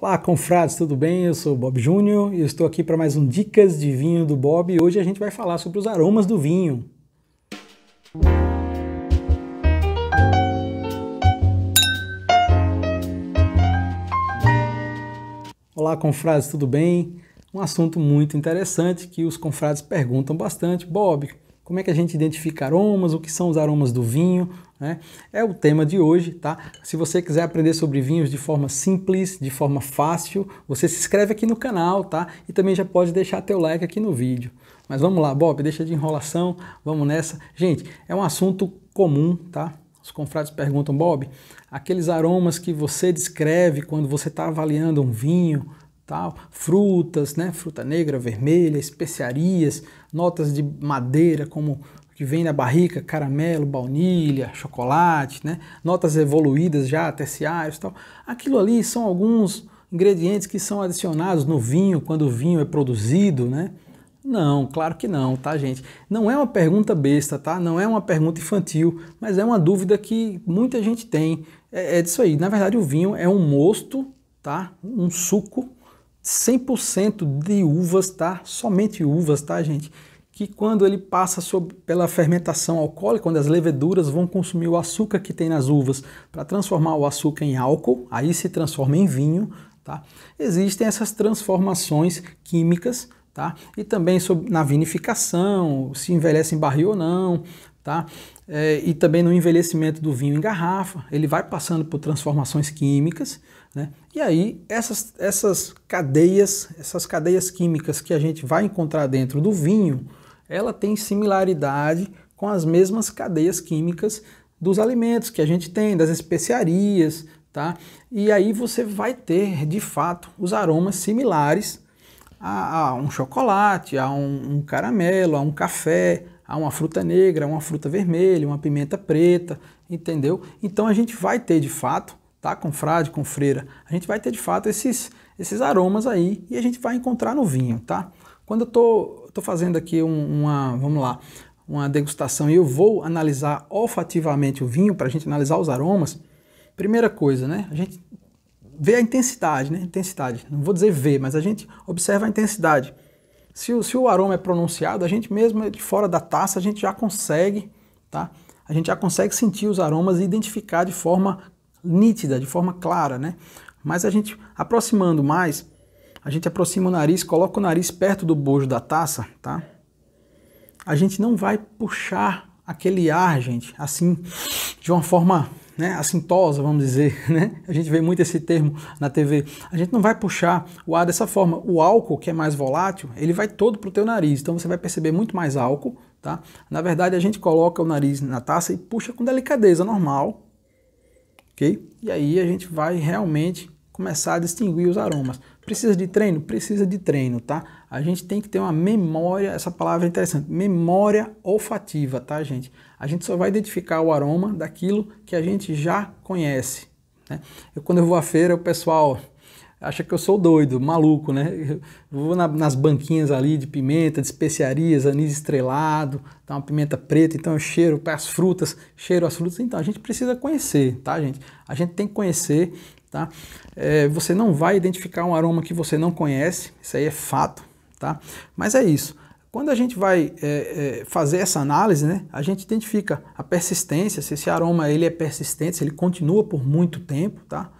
Olá, confrades, tudo bem? Eu sou o Bob Júnior e estou aqui para mais um Dicas de Vinho do Bob e hoje a gente vai falar sobre os aromas do vinho. Olá, confrades, tudo bem? Um assunto muito interessante que os confrades perguntam bastante. Bob, como é que a gente identifica aromas? O que são os aromas do vinho? Né? É o tema de hoje, tá? Se você quiser aprender sobre vinhos de forma simples, de forma fácil, você se inscreve aqui no canal, tá? E também já pode deixar teu like aqui no vídeo. Mas vamos lá, Bob, deixa de enrolação, vamos nessa. Gente, é um assunto comum, tá? Os confrades perguntam, Bob, aqueles aromas que você descreve quando você está avaliando um vinho, tal, frutas, né? Fruta negra, vermelha, especiarias, notas de madeira como que vem na barrica, caramelo, baunilha, chocolate, né? notas evoluídas já, terciários e tal. Aquilo ali são alguns ingredientes que são adicionados no vinho quando o vinho é produzido, né? Não, claro que não, tá, gente? Não é uma pergunta besta, tá? Não é uma pergunta infantil, mas é uma dúvida que muita gente tem. É, é disso aí. Na verdade, o vinho é um mosto, tá? Um suco 100% de uvas, tá? Somente uvas, tá, gente? que quando ele passa sob, pela fermentação alcoólica, quando as leveduras vão consumir o açúcar que tem nas uvas para transformar o açúcar em álcool, aí se transforma em vinho, tá? Existem essas transformações químicas, tá? E também na vinificação, se envelhece em barril ou não, tá? É, e também no envelhecimento do vinho em garrafa, ele vai passando por transformações químicas, né? E aí essas, essas cadeias, essas cadeias químicas que a gente vai encontrar dentro do vinho, ela tem similaridade com as mesmas cadeias químicas dos alimentos que a gente tem, das especiarias, tá? E aí você vai ter, de fato, os aromas similares a, a um chocolate, a um, um caramelo, a um café, a uma fruta negra, a uma fruta vermelha, uma pimenta preta, entendeu? Então a gente vai ter, de fato, tá? Com frade, com freira, a gente vai ter, de fato, esses, esses aromas aí e a gente vai encontrar no vinho, tá? Quando eu estou estou fazendo aqui um, uma, vamos lá, uma degustação e eu vou analisar olfativamente o vinho para a gente analisar os aromas. Primeira coisa, né? A gente vê a intensidade, né? Intensidade. Não vou dizer ver, mas a gente observa a intensidade. Se o, se o aroma é pronunciado, a gente mesmo de fora da taça, a gente já consegue, tá? A gente já consegue sentir os aromas e identificar de forma nítida, de forma clara, né? Mas a gente aproximando mais, a gente aproxima o nariz, coloca o nariz perto do bojo da taça, tá? A gente não vai puxar aquele ar, gente, assim, de uma forma né, assintosa, vamos dizer, né? A gente vê muito esse termo na TV. A gente não vai puxar o ar dessa forma. O álcool, que é mais volátil, ele vai todo pro teu nariz. Então você vai perceber muito mais álcool, tá? Na verdade, a gente coloca o nariz na taça e puxa com delicadeza normal, ok? E aí a gente vai realmente começar a distinguir os aromas. Precisa de treino? Precisa de treino, tá? A gente tem que ter uma memória, essa palavra é interessante, memória olfativa, tá, gente? A gente só vai identificar o aroma daquilo que a gente já conhece. Né? Eu, quando eu vou à feira, o pessoal acha que eu sou doido, maluco, né? Eu vou na, nas banquinhas ali de pimenta, de especiarias, anis estrelado, tá uma pimenta preta, então eu cheiro as frutas, cheiro as frutas. Então a gente precisa conhecer, tá, gente? A gente tem que conhecer Tá? É, você não vai identificar um aroma que você não conhece, isso aí é fato. Tá? Mas é isso. Quando a gente vai é, é, fazer essa análise, né, a gente identifica a persistência, se esse aroma ele é persistente, se ele continua por muito tempo, tá?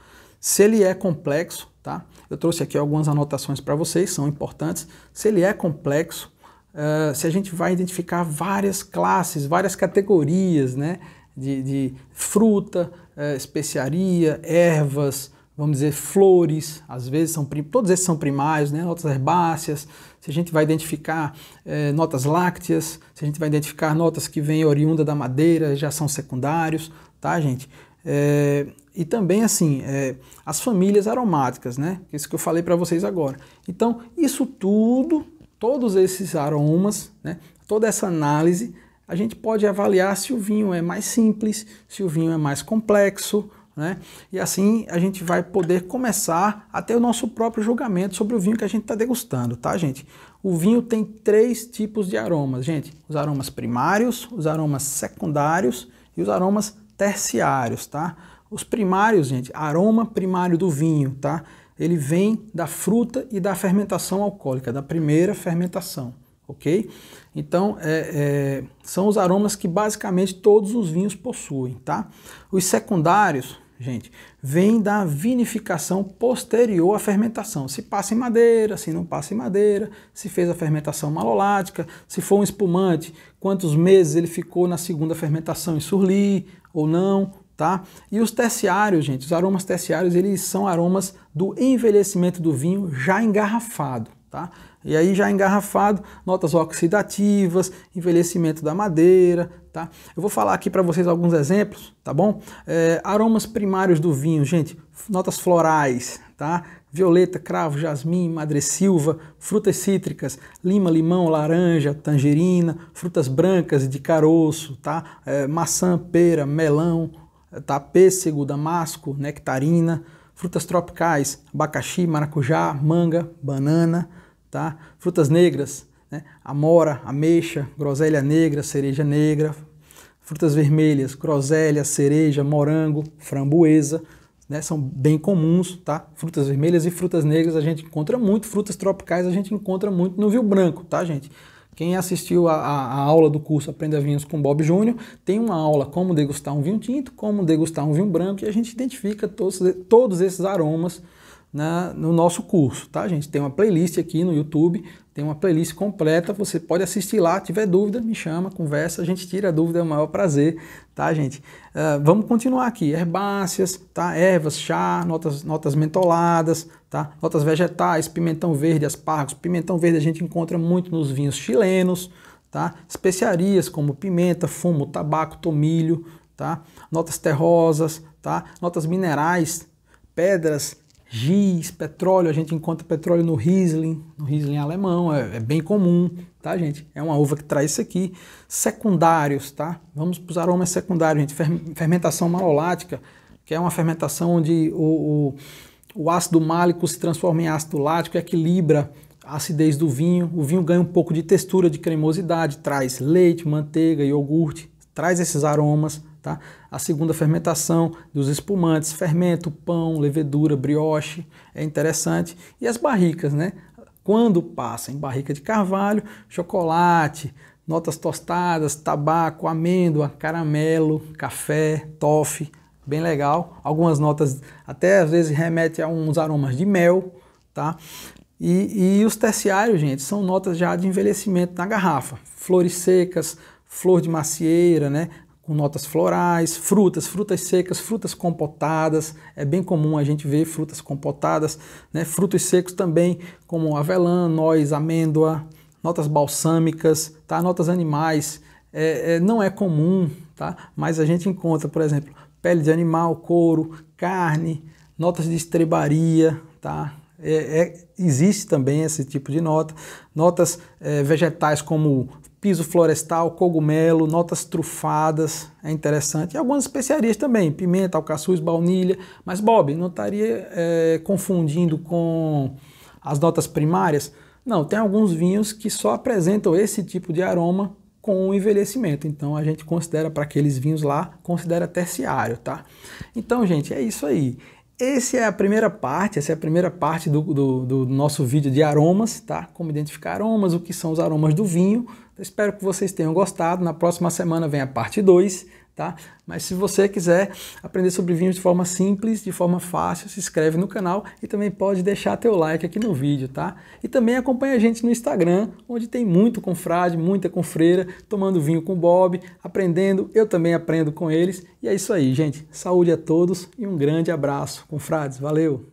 se ele é complexo, tá? eu trouxe aqui algumas anotações para vocês, são importantes, se ele é complexo, é, se a gente vai identificar várias classes, várias categorias né, de, de fruta, é, especiaria, ervas, vamos dizer, flores, às vezes são todos esses são primários, né? notas herbáceas, se a gente vai identificar é, notas lácteas, se a gente vai identificar notas que vêm oriunda da madeira, já são secundários, tá, gente? É, e também assim é, as famílias aromáticas, né? É isso que eu falei para vocês agora. Então isso tudo, todos esses aromas, né? Toda essa análise a gente pode avaliar se o vinho é mais simples, se o vinho é mais complexo, né? E assim a gente vai poder começar até o nosso próprio julgamento sobre o vinho que a gente está degustando, tá, gente? O vinho tem três tipos de aromas, gente: os aromas primários, os aromas secundários e os aromas terciários, tá? Os primários, gente, aroma primário do vinho, tá? Ele vem da fruta e da fermentação alcoólica, da primeira fermentação ok? Então, é, é, são os aromas que basicamente todos os vinhos possuem, tá? Os secundários, gente, vêm da vinificação posterior à fermentação. Se passa em madeira, se não passa em madeira, se fez a fermentação malolática, se for um espumante, quantos meses ele ficou na segunda fermentação em surli ou não, tá? E os terciários, gente, os aromas terciários, eles são aromas do envelhecimento do vinho já engarrafado, tá? E aí já engarrafado, notas oxidativas, envelhecimento da madeira, tá? Eu vou falar aqui para vocês alguns exemplos, tá bom? É, aromas primários do vinho, gente, notas florais, tá? Violeta, cravo, jasmim, madressilva, frutas cítricas, lima, limão, laranja, tangerina, frutas brancas de caroço, tá? É, maçã, pera, melão, tá? Pêssego, damasco, nectarina, frutas tropicais, abacaxi, maracujá, manga, banana, tá? Frutas negras, né? amora, ameixa, groselha negra, cereja negra. Frutas vermelhas, groselha, cereja, morango, framboesa, né? São bem comuns, tá? Frutas vermelhas e frutas negras a gente encontra muito, frutas tropicais a gente encontra muito no Rio Branco, tá, gente? Quem assistiu a, a, a, aula do curso Aprenda Vinhos com Bob Júnior, tem uma aula como degustar um vinho tinto, como degustar um vinho branco, e a gente identifica todos, todos esses aromas na, no nosso curso, tá, gente? Tem uma playlist aqui no YouTube, tem uma playlist completa, você pode assistir lá, tiver dúvida, me chama, conversa, a gente tira a dúvida, é o maior prazer, tá, gente? Uh, vamos continuar aqui, herbáceas, tá? Ervas, chá, notas, notas mentoladas, tá? Notas vegetais, pimentão verde, aspargos, pimentão verde a gente encontra muito nos vinhos chilenos, tá? Especiarias como pimenta, fumo, tabaco, tomilho, tá? Notas terrosas, tá? Notas minerais, pedras, giz, petróleo, a gente encontra petróleo no Riesling, no Riesling alemão, é, é bem comum, tá, gente? É uma uva que traz isso aqui. Secundários, tá? Vamos para os aromas secundários, gente. fermentação malolática, que é uma fermentação onde o, o, o ácido málico se transforma em ácido lático, equilibra a acidez do vinho, o vinho ganha um pouco de textura, de cremosidade, traz leite, manteiga, iogurte, traz esses aromas, tá? A segunda fermentação dos espumantes, fermento, pão, levedura, brioche, é interessante. E as barricas, né? Quando passa em barrica de carvalho, chocolate, notas tostadas, tabaco, amêndoa, caramelo, café, toffee, bem legal. Algumas notas até às vezes remete a uns aromas de mel, tá? E, e os terciários, gente, são notas já de envelhecimento na garrafa. Flores secas, flor de macieira, né? com notas florais, frutas, frutas secas, frutas compotadas. É bem comum a gente ver frutas compotadas, né? frutos secos também, como avelã, noz, amêndoa, notas balsâmicas, tá? notas animais. É, é, não é comum, tá? mas a gente encontra, por exemplo, pele de animal, couro, carne, notas de estrebaria, tá? É, é, existe também esse tipo de nota. Notas é, vegetais como piso florestal, cogumelo, notas trufadas, é interessante. E algumas especiarias também, pimenta, alcaçuz, baunilha. Mas, Bob, não estaria é, confundindo com as notas primárias? Não, tem alguns vinhos que só apresentam esse tipo de aroma com o envelhecimento. Então a gente considera para aqueles vinhos lá, considera terciário, tá? Então, gente, é isso aí. Essa é a primeira parte, essa é a primeira parte do, do, do nosso vídeo de aromas, tá? Como identificar aromas, o que são os aromas do vinho, então, espero que vocês tenham gostado. Na próxima semana vem a parte 2, tá? Mas se você quiser aprender sobre vinhos de forma simples, de forma fácil, se inscreve no canal e também pode deixar teu like aqui no vídeo, tá? E também acompanha a gente no Instagram, onde tem muito confrade, muita confreira, tomando vinho com o Bob, aprendendo, eu também aprendo com eles. E é isso aí, gente. Saúde a todos e um grande abraço, confrades. Valeu!